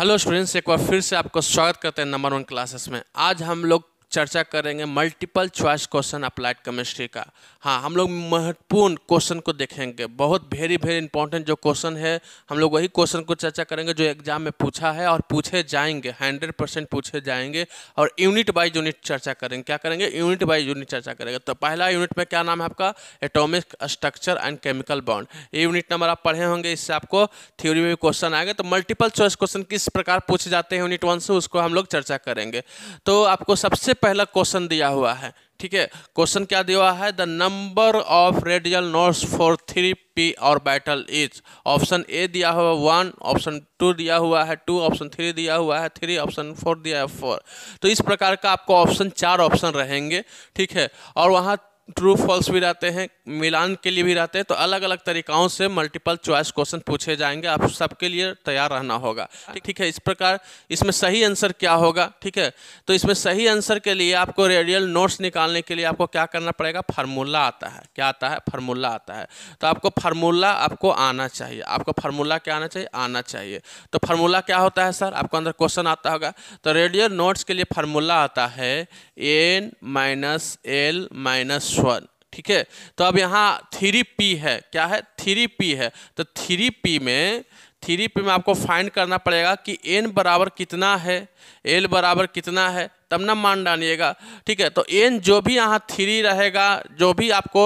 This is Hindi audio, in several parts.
हेलो स्टूडेंट्स एक बार फिर से आपको स्वागत करते हैं नंबर वन क्लासेस में आज हम लोग चर्चा करेंगे multiple choice question applied chemistry का हाँ हम लोग महत्वपूर्ण क्वेश्चन को देखेंगे बहुत वेरी वेरी इंपॉर्टेंट जो क्वेश्चन है हम लोग वही क्वेश्चन को चर्चा करेंगे जो एग्जाम में पूछा है और पूछे जाएंगे हंड्रेड परसेंट पूछे जाएंगे और यूनिट बाई यूनिट चर्चा करेंगे क्या करेंगे यूनिट बाई यूनिट चर्चा करेंगे तो पहला यूनिट में क्या नाम है आपका atomic structure and chemical bond ये यूनिट नंबर आप पढ़े होंगे इससे आपको थ्योरी में क्वेश्चन आएगा तो मल्टीपल चॉइस क्वेश्चन किस प्रकार पूछे जाते हैं यूनिट वन से उसको हम लोग चर्चा करेंगे तो आपको सबसे पहला क्वेश्चन दिया हुआ है ठीक है क्वेश्चन क्या दिया है the number of radial notes for three P orbital is option A दिया हुआ वन ऑप्शन टू दिया हुआ है टू ऑप्शन थ्री दिया हुआ है थ्री ऑप्शन फोर दिया है फोर तो इस प्रकार का आपको ऑप्शन चार ऑप्शन रहेंगे ठीक है और वहाँ ट्रू फॉल्स भी रहते हैं मिलान के लिए भी रहते हैं तो अलग अलग तरीकाओं से मल्टीपल चॉइस क्वेश्चन पूछे जाएंगे आप सबके लिए तैयार रहना होगा ठीक है इस प्रकार इसमें सही आंसर क्या होगा ठीक है तो इसमें सही आंसर के लिए आपको रेडियल नोट्स निकालने के लिए आपको क्या करना पड़ेगा फार्मूला आता है क्या आता है फार्मूला आता है तो आपको फार्मूला आपको आना चाहिए आपको फार्मूला क्या आना चाहिए आना चाहिए तो फार्मूला क्या होता है सर आपको अंदर क्वेश्चन आता होगा तो रेडियल नोट्स के लिए फार्मूला आता है N minus L minus one ठीक है तो अब यहाँ थ्री पी है क्या है थ्री पी है तो थ्री पी में थ्री पी में आपको फाइंड करना पड़ेगा कि एन बराबर कितना है एल बराबर कितना है तब ना मान डालिएगा ठीक है तो एन जो भी यहाँ थ्री रहेगा जो भी आपको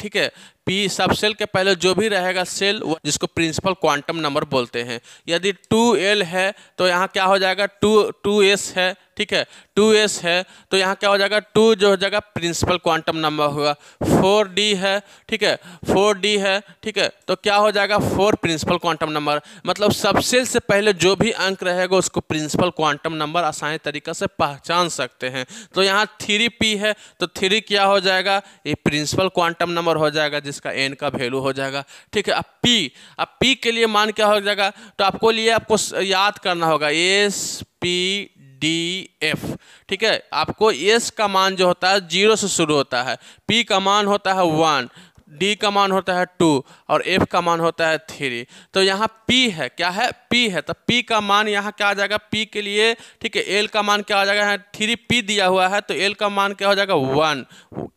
ठीक है पी सब सेल के पहले जो भी रहेगा सेल जिसको प्रिंसिपल क्वांटम नंबर बोलते हैं यदि टू एल है तो यहाँ क्या हो जाएगा टू टू एस है ठीक है टू एस है तो यहाँ क्या हो जाएगा टू जो हो जाएगा प्रिंसिपल क्वांटम नंबर होगा फोर डी है ठीक है फोर डी है ठीक है तो क्या हो जाएगा फोर प्रिंसिपल क्वांटम नंबर मतलब सबसेल से पहले जो भी अंक रहेगा उसको प्रिंसिपल क्वांटम नंबर आसानी तरीके से पहचान सकते हैं तो यहाँ थ्री पी है तो थ्री क्या हो जाएगा ये प्रिंसिपल क्वांटम नंबर हो जाएगा जिस इसका एन का वैल्यू हो जाएगा ठीक है अब पी अब पी के लिए मान क्या हो जाएगा तो आपको लिए आपको याद करना होगा एस पी डी एफ ठीक है आपको एस का मान जो होता है जीरो से शुरू होता है पी का मान होता है वन डी का मान होता है टू और एफ का मान होता है थ्री तो यहाँ पी है क्या है पी है तो पी का मान यहाँ क्या आ जाएगा पी के लिए ठीक है एल तो का मान क्या हो जाएगा यहाँ थ्री पी दिया हुआ है तो एल का मान क्या हो जाएगा वन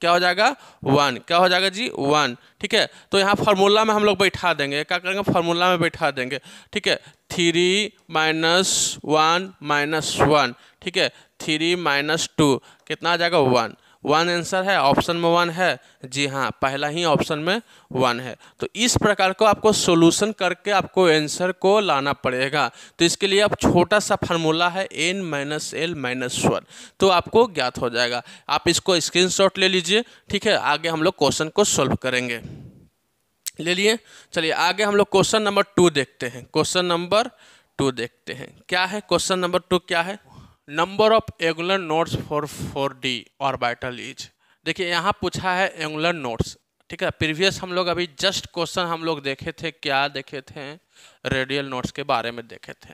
क्या हो जाएगा वन क्या हो जाएगा जी वन ठीक है तो यहाँ फार्मूला में हम लोग बैठा देंगे क्या करेंगे फार्मूला में बैठा देंगे ठीक है three minus one minus one ठीक है थ्री माइनस टू कितना आ जाएगा वन वन आंसर है ऑप्शन में वन है जी हाँ पहला ही ऑप्शन में वन है तो इस प्रकार को आपको सॉल्यूशन करके आपको आंसर को लाना पड़ेगा तो इसके लिए अब छोटा सा फार्मूला है N minus L minus one तो आपको ज्ञात हो जाएगा आप इसको स्क्रीनशॉट ले लीजिए ठीक है आगे हम लोग क्वेश्चन को सॉल्व करेंगे ले लिए चलिए आगे हम लोग क्वेश्चन नंबर टू देखते हैं क्वेश्चन नंबर टू देखते हैं क्या है क्वेश्चन नंबर टू क्या है number of angular nodes for four D orbital is देखिए यहाँ पूछा है एंगुलर नोट्स ठीक है प्रीवियस हम लोग अभी जस्ट क्वेश्चन हम लोग देखे थे क्या देखे थे रेडियल नोट्स के बारे में देखे थे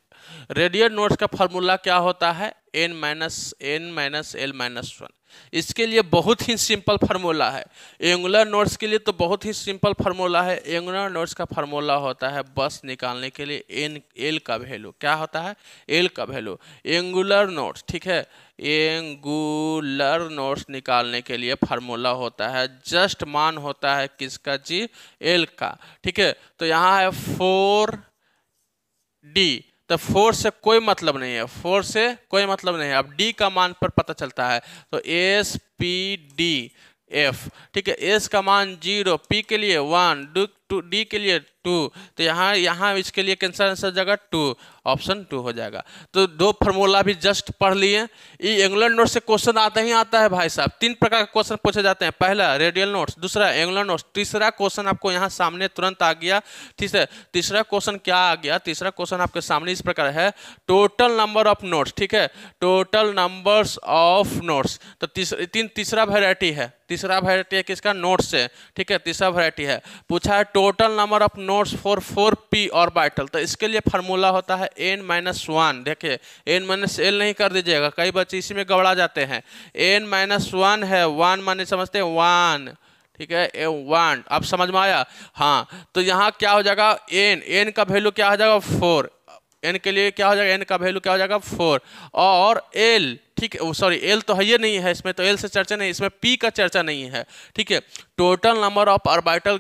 रेडियल नोट्स का फॉर्मूला क्या होता है N minus N minus L minus one इसके लिए बहुत ही सिंपल फार्मूला है एंगुलर नोट्स के लिए तो बहुत ही सिंपल फार्मूला है एंगुलर नोट्स का फार्मूला होता है बस निकालने के लिए एन एल का वैल्यू क्या होता है एल का वैल्यू एंगुलर नोट्स ठीक है एंगुलर नोट्स निकालने के लिए फार्मूला होता है जस्ट मान होता है किसका जी एल का ठीक है तो यहाँ है फोर डी तो फोर से कोई मतलब नहीं है फोर से कोई मतलब नहीं है अब डी का मान पर पता चलता है तो एस पी डी एफ ठीक है एस का मान जीरो पी के लिए वन डू टू डी के लिए टू तो यहाँ यहाँ इसके लिए कैंसर आंसर जाएगा टू ऑप्शन टू हो जाएगा तो दो फार्मूला भी जस्ट पढ़ लिए ये एंगुलर नोट से क्वेश्चन आता ही आता है भाई साहब तीन प्रकार के क्वेश्चन पूछे जाते हैं पहला रेडियल नोट्स दूसरा एंगुलर नोट्स तीसरा क्वेश्चन आपको यहाँ सामने तुरंत आ गया तीसरा तीसरा क्वेश्चन क्या आ गया तीसरा क्वेश्चन आपके सामने इस प्रकार है टोटल नंबर ऑफ नोट्स ठीक है टोटल नंबर्स ऑफ नोट्स तो तीन तीसरा वेरायटी है तीसरा वेरायटी है किसका नोट्स है ठीक है तीसरा वेरायटी है पूछा है total number of nodes for four P orbital तो इसके लिए फार्मूला होता है एन माइनस वन देखिए एन माइनस एल नहीं कर दीजिएगा कई बच्चे इसी में गबड़ा जाते हैं एन माइनस वन है वन माने समझते हैं वन ठीक है ए वन अब समझ में आया हाँ तो यहाँ क्या हो जाएगा एन एन का वैल्यू क्या हो जाएगा फोर एन के लिए क्या हो जाएगा एन का वैल्यू क्या हो जाएगा फोर और एल ठीक है सॉरी एल तो है ये नहीं है इसमें तो एल से चर्चा नहीं इसमें पी का चर्चा नहीं है ठीक है total number of orbital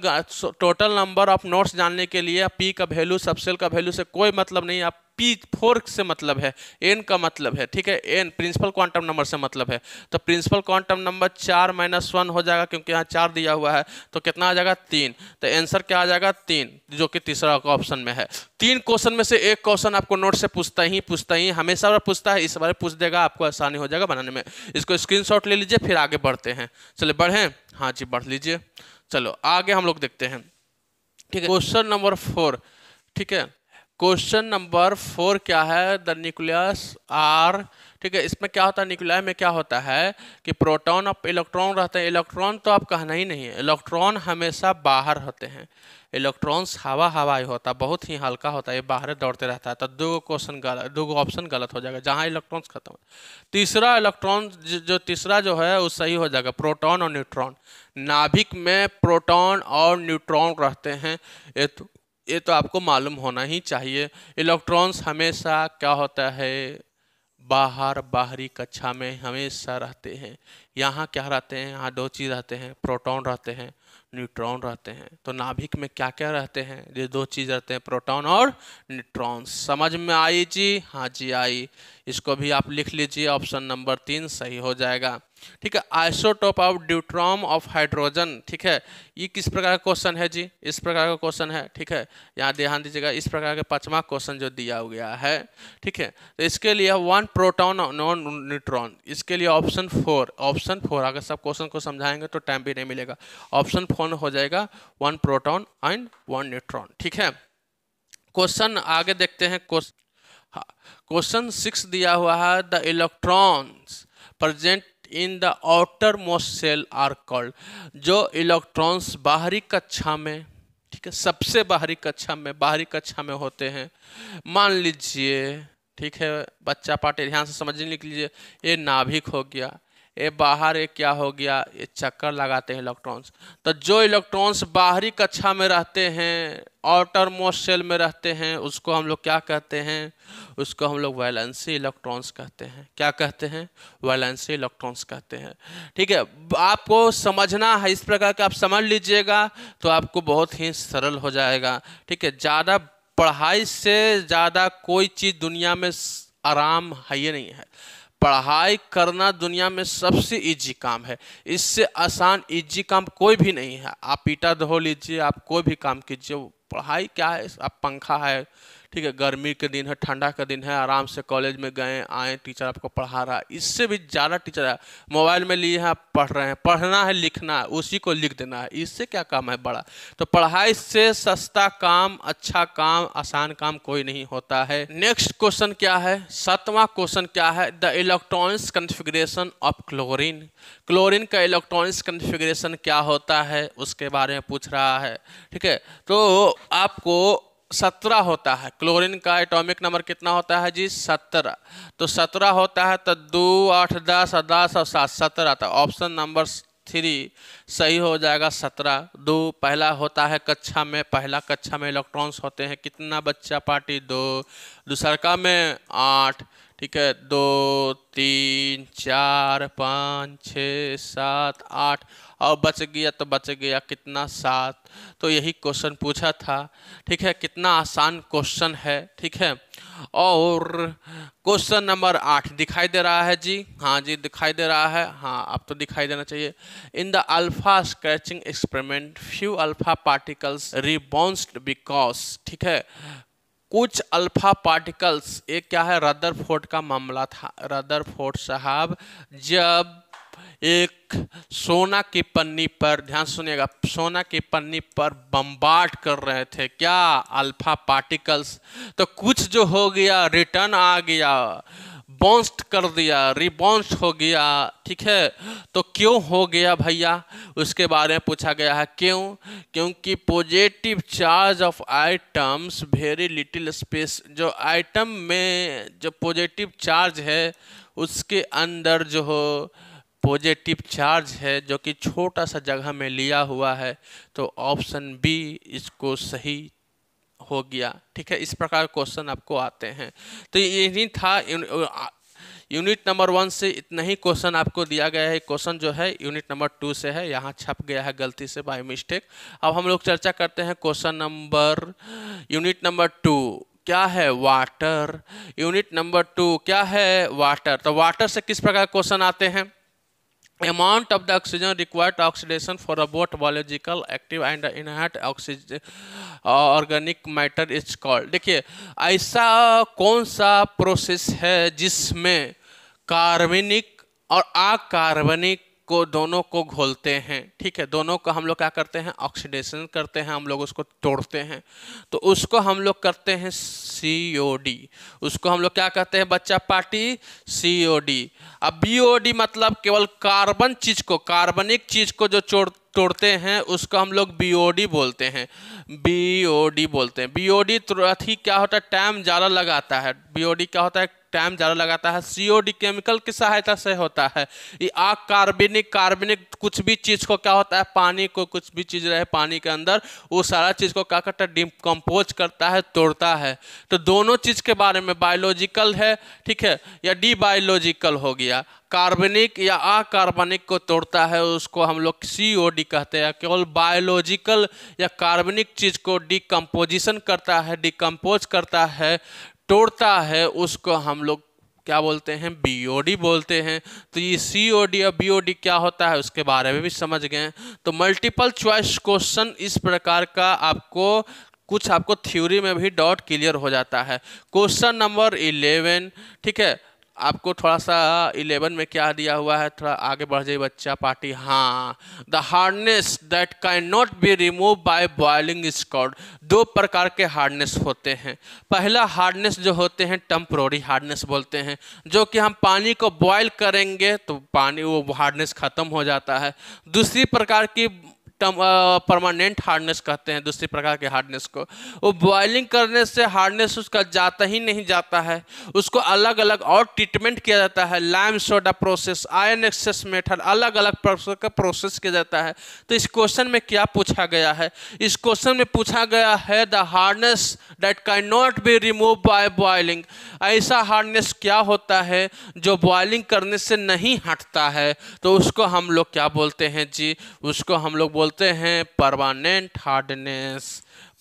total number of nodes जानने के लिए पी का वैल्यू सबसेल का वैल्यू से कोई मतलब नहीं आप पी फोर से मतलब है एन का मतलब है ठीक है एन प्रिंसिपल क्वांटम नंबर से मतलब है तो प्रिंसिपल क्वांटम नंबर चार माइनस वन हो जाएगा क्योंकि यहाँ चार दिया हुआ है तो कितना आ जाएगा तीन तो आंसर क्या आ जाएगा तीन जो कि तीसरा ऑप्शन में है तीन क्वेश्चन में से एक क्वेश्चन आपको नोट से पूछता ही पूछता ही हमेशा बार पूछता है इस बार पूछ देगा आपको आसानी हो जाएगा बनाने में इसको शॉट ले लीजिए फिर आगे बढ़ते हैं चलिए बढ़ें हाँ जी बढ़ लीजिए चलो आगे हम लोग देखते हैं ठीक है क्वेश्चन नंबर फोर ठीक है क्वेश्चन नंबर फोर क्या है द न्यूक्लियस आर ठीक है इसमें क्या होता है न्यूक्लिया में क्या होता है कि प्रोटॉन अब इलेक्ट्रॉन रहते हैं इलेक्ट्रॉन तो आप कहना ही नहीं है इलेक्ट्रॉन हमेशा बाहर होते हैं इलेक्ट्रॉन्स हवा हवा ही होता है बहुत ही हल्का होता है ये बाहर दौड़ते रहता है तो दो क्वेश्चन गलत दो ऑप्शन गलत हो जाएगा जहाँ इलेक्ट्रॉन्स खत्म तीसरा इलेक्ट्रॉन जो तीसरा जो है वो सही हो जाएगा प्रोटॉन और न्यूट्रॉन नाभिक में प्रोटॉन और न्यूट्रॉन रहते हैं ये तो ये तो आपको मालूम होना ही चाहिए इलेक्ट्रॉन्स हमेशा क्या होता है बाहर बाहरी कक्षा में हमेशा रहते हैं यहाँ क्या रहते हैं यहाँ दो चीज़ रहते हैं प्रोटॉन रहते हैं न्यूट्रॉन रहते हैं तो नाभिक में क्या क्या रहते हैं ये दो चीज़ रहते हैं प्रोटॉन और न्यूट्रॉन समझ में आई जी हाँ जी आई इसको भी आप लिख लीजिए ऑप्शन नंबर तीन सही हो जाएगा ठीक है isotope of deuterium of hydrogen ठीक है ये किस प्रकार का क्वेश्चन है जी इस प्रकार का क्वेश्चन है ठीक है यहाँ ध्यान दीजिएगा इस प्रकार के पांचवा क्वेश्चन जो दिया गया है ठीक है तो इसके लिए वन प्रोटॉन नॉन न्यूट्रॉन इसके लिए ऑप्शन फोर ऑप्शन फोर अगर सब क्वेश्चन को समझाएंगे तो टाइम भी नहीं मिलेगा ऑप्शन फोर कौन हो जाएगा one proton and one neutron ठीक है क्वेश्चन आगे देखते हैं क्वेश्चन सिक्स हाँ, दिया हुआ है the electrons present in the outer most shell are called जो इलेक्ट्रॉन्स बाहरी कक्षा में ठीक है सबसे बाहरी कक्षा में बाहरी कक्षा में होते हैं मान लीजिए ठीक है बच्चा पाटे ध्यान से समझने लिख लीजिए ये नाभिक हो गया ये बाहर ये क्या हो गया ये चक्कर लगाते हैं इलेक्ट्रॉन्स तो जो इलेक्ट्रॉन्स बाहरी कक्षा में रहते हैं आउटर मोस्ट सेल में रहते हैं उसको हम लोग क्या कहते हैं उसको हम लोग वैलेंसी इलेक्ट्रॉन्स कहते हैं क्या कहते हैं वैलेंसी इलेक्ट्रॉन्स कहते हैं ठीक है आपको समझना है इस प्रकार का आप समझ लीजिएगा तो आपको बहुत ही सरल हो जाएगा ठीक है ज़्यादा पढ़ाई से ज़्यादा कोई चीज़ दुनिया में आराम है ये नहीं है पढ़ाई करना दुनिया में सबसे इजी काम है इससे आसान इजी काम कोई भी नहीं है आप ईटा धो लीजिए आप कोई भी काम कीजिए पढ़ाई क्या है आप पंखा है ठीक है गर्मी के दिन है ठंडा का दिन है आराम से कॉलेज में गए आए टीचर आपको पढ़ा रहा है इससे भी ज़्यादा टीचर है मोबाइल में लिए हैं आप पढ़ रहे हैं पढ़ना है लिखना है उसी को लिख देना है इससे क्या काम है बड़ा तो पढ़ाई से सस्ता काम अच्छा काम आसान काम कोई नहीं होता है नेक्स्ट क्वेश्चन क्या है सातवां क्वेश्चन क्या है the electronics configuration of chlorine chlorine का इलेक्ट्रॉनिक्स कन्फिग्रेशन क्या होता है उसके बारे में पूछ रहा है ठीक है तो आपको सत्रह होता है क्लोरीन का एटॉमिक नंबर कितना होता है जी सत्रह तो सत्रह होता है तो दो आठ दस दस और सात सत्रह तो ऑप्शन नंबर थ्री सही हो जाएगा सत्रह दो पहला होता है कक्षा में पहला कक्षा में इलेक्ट्रॉन्स होते हैं कितना बच्चा पार्टी दो दूसरका में आठ ठीक है दो तीन चार पाँच छ सात आठ और बच गया तो बच गया कितना सात तो यही क्वेश्चन पूछा था ठीक है कितना आसान क्वेश्चन है ठीक है और क्वेश्चन नंबर आठ दिखाई दे रहा है जी हाँ जी दिखाई दे रहा है हाँ अब तो दिखाई देना चाहिए in the alpha scattering experiment few alpha particles rebounded because ठीक है कुछ अल्फा पार्टिकल्स एक क्या है फोर्ट का मामला था फोर्ट साहब जब एक सोना की पन्नी पर ध्यान सुनिएगा सोना की पन्नी पर बम्बाट कर रहे थे क्या अल्फा पार्टिकल्स तो कुछ जो हो गया रिटर्न आ गया बॉन्स्ट कर दिया रिबॉन्स्ट हो गया ठीक है तो क्यों हो गया भैया उसके बारे में पूछा गया है क्यों क्योंकि positive charge of atoms very little space जो आइटम में जो पॉजिटिव चार्ज है उसके अंदर जो हो पॉजिटिव चार्ज है जो कि छोटा सा जगह में लिया हुआ है तो ऑप्शन बी इसको सही हो गया ठीक है इस प्रकार क्वेश्चन आपको आते हैं तो यही था यूनिट नंबर वन से इतना ही क्वेश्चन आपको दिया गया है क्वेश्चन जो है यूनिट नंबर टू से है यहाँ छप गया है गलती से बाय मिस्टेक अब हम लोग चर्चा करते हैं question number unit number two क्या है वाटर यूनिट नंबर टू क्या है वाटर तो वाटर से किस प्रकार क्वेश्चन आते हैं amount of the oxygen required to oxidation for a both biological active and inert oxygen uh, organic matter is called देखिए ऐसा कौन सा प्रोसेस है जिसमें कार्बनिक और अकार्बनिक को दोनों को घोलते हैं ठीक है दोनों को हम लोग क्या करते हैं ऑक्सीडेशन करते हैं हम लोग उसको तोड़ते हैं तो उसको हम लोग करते हैं सी ओ डी उसको हम लोग क्या कहते हैं बच्चा पार्टी सी ओ डी अब बी ओ डी मतलब केवल कार्बन चीज को कार्बनिक चीज को जो तोड़ते हैं उसको हम लोग बी बोलते हैं बी बोलते हैं बी ओ ही क्या होता है टाइम ज़्यादा लगाता है बी क्या होता है टाइम ज़्यादा लगाता है सी केमिकल की सहायता से होता है ये आग कार्बनिक कार्बनिक कुछ भी चीज़ को क्या होता है पानी को कुछ भी चीज़ रहे पानी के अंदर वो सारा चीज़ को क्या करता है डिकम्पोज करता है तोड़ता है तो दोनों चीज़ के बारे में बायोलॉजिकल है ठीक है या डी बायोलॉजिकल हो गया कार्बनिक या अकार्बनिक को तोड़ता है उसको हम लोग सी कहते हैं केवल बायोलॉजिकल या कार्बनिक चीज़ को डिकम्पोजिशन करता है डिकम्पोज करता है तोड़ता है उसको हम लोग क्या बोलते हैं बी बोलते हैं तो ये सी ओ डी या बी ओ डी क्या होता है उसके बारे में भी समझ गए तो मल्टीपल चॉइस क्वेश्चन इस प्रकार का आपको कुछ आपको थ्योरी में भी डॉट क्लियर हो जाता है क्वेश्चन नंबर इलेवन ठीक है आपको थोड़ा सा इलेवन में क्या दिया हुआ है थोड़ा आगे बढ़ जाइए बच्चा पार्टी हाँ the hardness that can not be remove by boiling स्कॉड दो प्रकार के हार्डनेस होते हैं पहला हार्डनेस जो होते हैं टम्प्रोरी हार्डनेस बोलते हैं जो कि हम पानी को बॉयल करेंगे तो पानी वो हार्डनेस ख़त्म हो जाता है दूसरी प्रकार की परमानेंट हार्डनेस कहते हैं दूसरी प्रकार के हार्डनेस को वो बॉयलिंग करने से हार्डनेस उसका जाता ही नहीं जाता है उसको अलग अलग और ट्रीटमेंट किया जाता है lime soda process ion exchange method अलग अलग का प्रोसेस किया जाता है तो इस क्वेश्चन में क्या पूछा गया है इस क्वेश्चन में पूछा गया है the hardness that can not be remove by boiling ऐसा हार्डनेस क्या होता है जो बॉयलिंग करने से नहीं हटता है तो उसको हम लोग क्या बोलते हैं जी उसको हम लोग बोल बोलते हैं परमानेंट हार्डनेस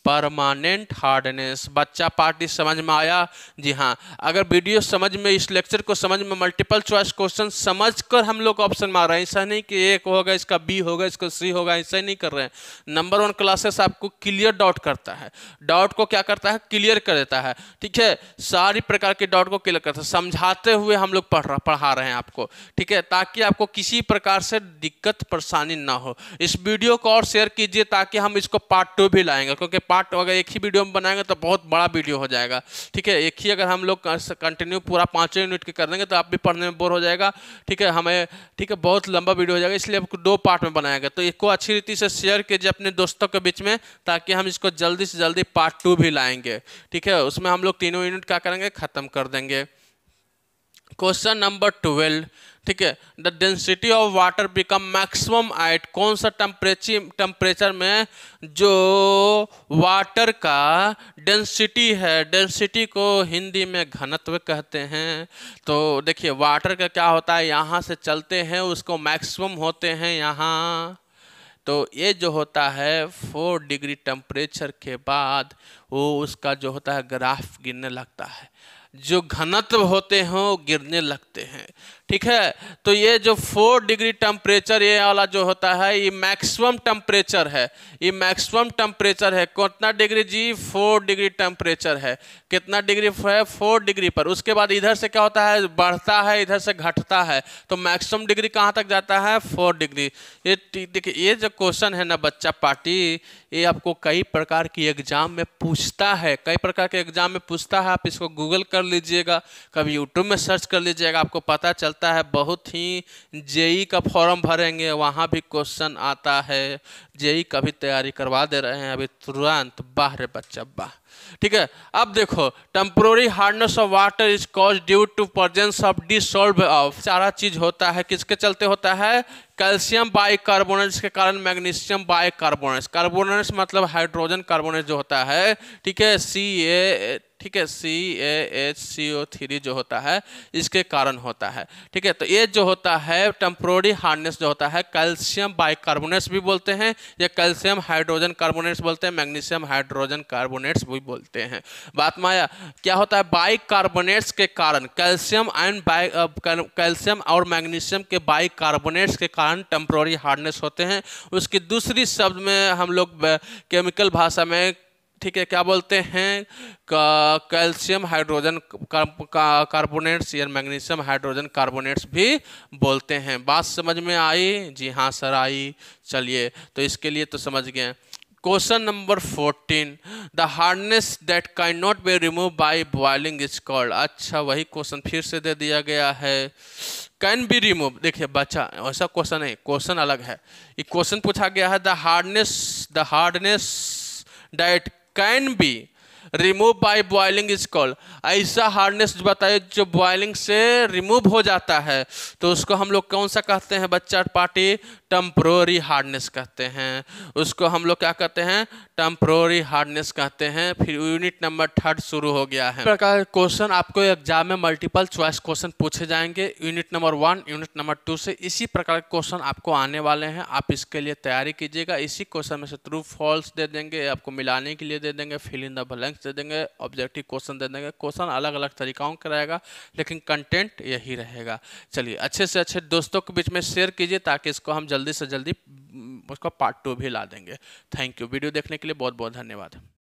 परमानेंट हार्डनेस बच्चा पार्टी समझ में आया जी हाँ अगर वीडियो समझ में इस लेक्चर को समझ में मल्टीपल चॉइस क्वेश्चन समझ कर हम लोग ऑप्शन मार रहे हैं ऐसा नहीं कि एक होगा इसका बी होगा इसका सी होगा ऐसा नहीं कर रहे हैं नंबर वन क्लासेस आपको क्लियर डाउट करता है डाउट को क्या करता है क्लियर कर देता है ठीक है सारी प्रकार के डाउट को क्लियर करता है समझाते हुए हम लोग पढ़ रहा पढ़ा रहे हैं आपको ठीक है ताकि आपको किसी प्रकार से दिक्कत परेशानी ना हो इस वीडियो को और शेयर कीजिए ताकि हम इसको पार्ट टू भी लाएंगे क्योंकि पार्ट अगर एक ही वीडियो में बनाएंगे तो बहुत बड़ा वीडियो हो जाएगा ठीक है एक ही अगर हम लोग कंटिन्यू पूरा पाँचों यूनिट के कर देंगे तो आप भी पढ़ने में बोर हो जाएगा ठीक है हमें ठीक है बहुत लंबा वीडियो हो जाएगा इसलिए आपको दो पार्ट में बनाया गया तो इसको अच्छी रीति से शेयर कीजिए अपने दोस्तों के बीच में ताकि हम इसको जल्दी से जल्दी पार्ट टू भी लाएंगे ठीक है उसमें हम लोग तीनों यूनिट क्या करेंगे ख़त्म कर देंगे क्वेश्चन नंबर ट्वेल्व ठीक है the density of water become maximum at कौन सा टेम्परेची टेम्परेचर में जो वाटर का डेंसिटी है डेंसिटी को हिंदी में घनत्व कहते हैं तो देखिए वाटर का क्या होता है यहाँ से चलते हैं उसको मैक्सिमम होते हैं यहाँ तो ये जो होता है फोर डिग्री टेम्परेचर के बाद वो उसका जो होता है ग्राफ गिरने लगता है जो घनत्व होते हैं वो गिरने लगते हैं ठीक है तो ये जो फोर डिग्री टेम्परेचर ये वाला जो होता है ये मैक्सिमम टेम्परेचर है ये मैक्सिमम टेम्परेचर है कितना डिग्री जी फोर डिग्री टेम्परेचर है कितना डिग्री है फोर डिग्री पर उसके बाद इधर से क्या होता है बढ़ता है इधर से घटता है तो मैक्सिमम डिग्री कहाँ तक जाता है फोर डिग्री ये देखिए ये जो क्वेश्चन है ना बच्चा पार्टी ये आपको कई प्रकार की एग्जाम में पूछता है कई प्रकार के एग्जाम में पूछता है आप इसको गूगल कर लीजिएगा कभी यूट्यूब में सर्च कर लीजिएगा आपको पता चलता चलता है बहुत ही जेई का फॉर्म भरेंगे वहाँ भी क्वेश्चन आता है जेई का भी तैयारी करवा दे रहे हैं अभी तुरंत बाहर बच्चा बाह ठीक है अब देखो temporary hardness of water is cause due to presence of dissolve of सारा चीज होता है किसके चलते होता है कैल्शियम बाई कार्बोनेट्स के कारण मैग्नीशियम बाई कार्बोनेट्स कार्बोनेट्स मतलब हाइड्रोजन कार्बोनेट जो होता है ठीक है सी ए ठीक है सी A H C O three जो होता है इसके कारण होता है ठीक है तो ये जो होता है टेम्प्रोरी हार्डनेस जो होता है कैल्शियम बाइकार्बोनेट्स भी बोलते हैं या कैल्शियम हाइड्रोजन कार्बोनेट्स बोलते हैं मैग्नीशियम हाइड्रोजन कार्बोनेट्स भी बोलते हैं बात माया क्या होता है बाइकार्बोनेट्स के कारण कैल्शियम एंड कैल्शियम और मैग्नीशियम के बाइकार्बोनेट्स के कारण टेम्प्रोरी हार्डनेस होते हैं उसकी दूसरी शब्द में हम लोग केमिकल भाषा में ठीक है क्या बोलते हैं कैल्शियम हाइड्रोजन कार्बोनेट्स या मैग्नीशियम हाइड्रोजन कार्बोनेट्स भी बोलते हैं बात समझ में आई जी हाँ सर आई चलिए तो इसके लिए तो समझ गए question number fourteen the hardness that can not be remove by boiling is called अच्छा वही क्वेश्चन फिर से दे दिया गया है कैन बी रिमूव देखिए बच्चा ऐसा क्वेश्चन है क्वेश्चन अलग है ये क्वेश्चन पूछा गया है the hardness the hardness that can be remove by boiling is call ऐसा हार्डनेस बताइए जो बॉइलिंग से रिमूव हो जाता है तो उसको हम लोग कौन सा कहते हैं बच्चा पार्टी टम्प्रोरी हार्डनेस कहते हैं उसको हम लोग क्या कहते हैं टम्प्रोरी हार्डनेस कहते हैं फिर यूनिट नंबर थर्ड शुरू हो गया है प्रकार क्वेश्चन आपको एग्जाम में मल्टीपल चॉइस क्वेश्चन पूछे जाएंगे unit number one unit number two से इसी प्रकार के क्वेश्चन आपको आने वाले हैं आप इसके लिए तैयारी कीजिएगा इसी क्वेश्चन में से ट्रू फॉल्स दे देंगे आपको मिलाने के लिए दे देंगे फिल इन द ब्लैंक्स दे देंगे ऑब्जेक्टिव क्वेश्चन दे देंगे क्वेश्चन अलग अलग तरीकाओं का रहेगा लेकिन कंटेंट यही रहेगा चलिए अच्छे से अच्छे दोस्तों के बीच में शेयर कीजिए ताकि इसको हम जल्दी से जल्दी उसका पार्ट टू भी ला देंगे थैंक यू वीडियो देखने के लिए बहुत बहुत धन्यवाद